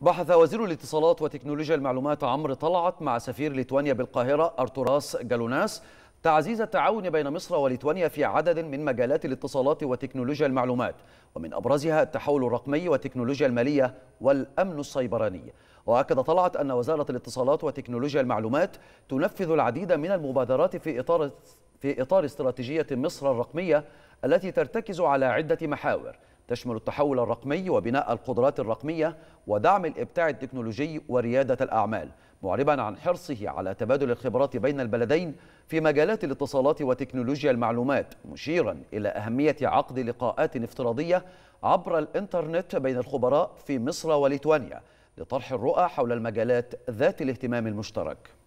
بحث وزير الاتصالات وتكنولوجيا المعلومات عمرو طلعت مع سفير ليتوانيا بالقاهرة أرتوراس جالوناس تعزيز التعاون بين مصر وليتوانيا في عدد من مجالات الاتصالات وتكنولوجيا المعلومات ومن أبرزها التحول الرقمي وتكنولوجيا المالية والأمن السيبراني وأكد طلعت أن وزارة الاتصالات وتكنولوجيا المعلومات تنفذ العديد من المبادرات في إطار في إطار استراتيجية مصر الرقمية التي ترتكز على عدة محاور تشمل التحول الرقمي وبناء القدرات الرقمية ودعم الإبداع التكنولوجي وريادة الأعمال معربا عن حرصه على تبادل الخبرات بين البلدين في مجالات الاتصالات وتكنولوجيا المعلومات مشيرا إلى أهمية عقد لقاءات افتراضية عبر الإنترنت بين الخبراء في مصر وليتوانيا لطرح الرؤى حول المجالات ذات الاهتمام المشترك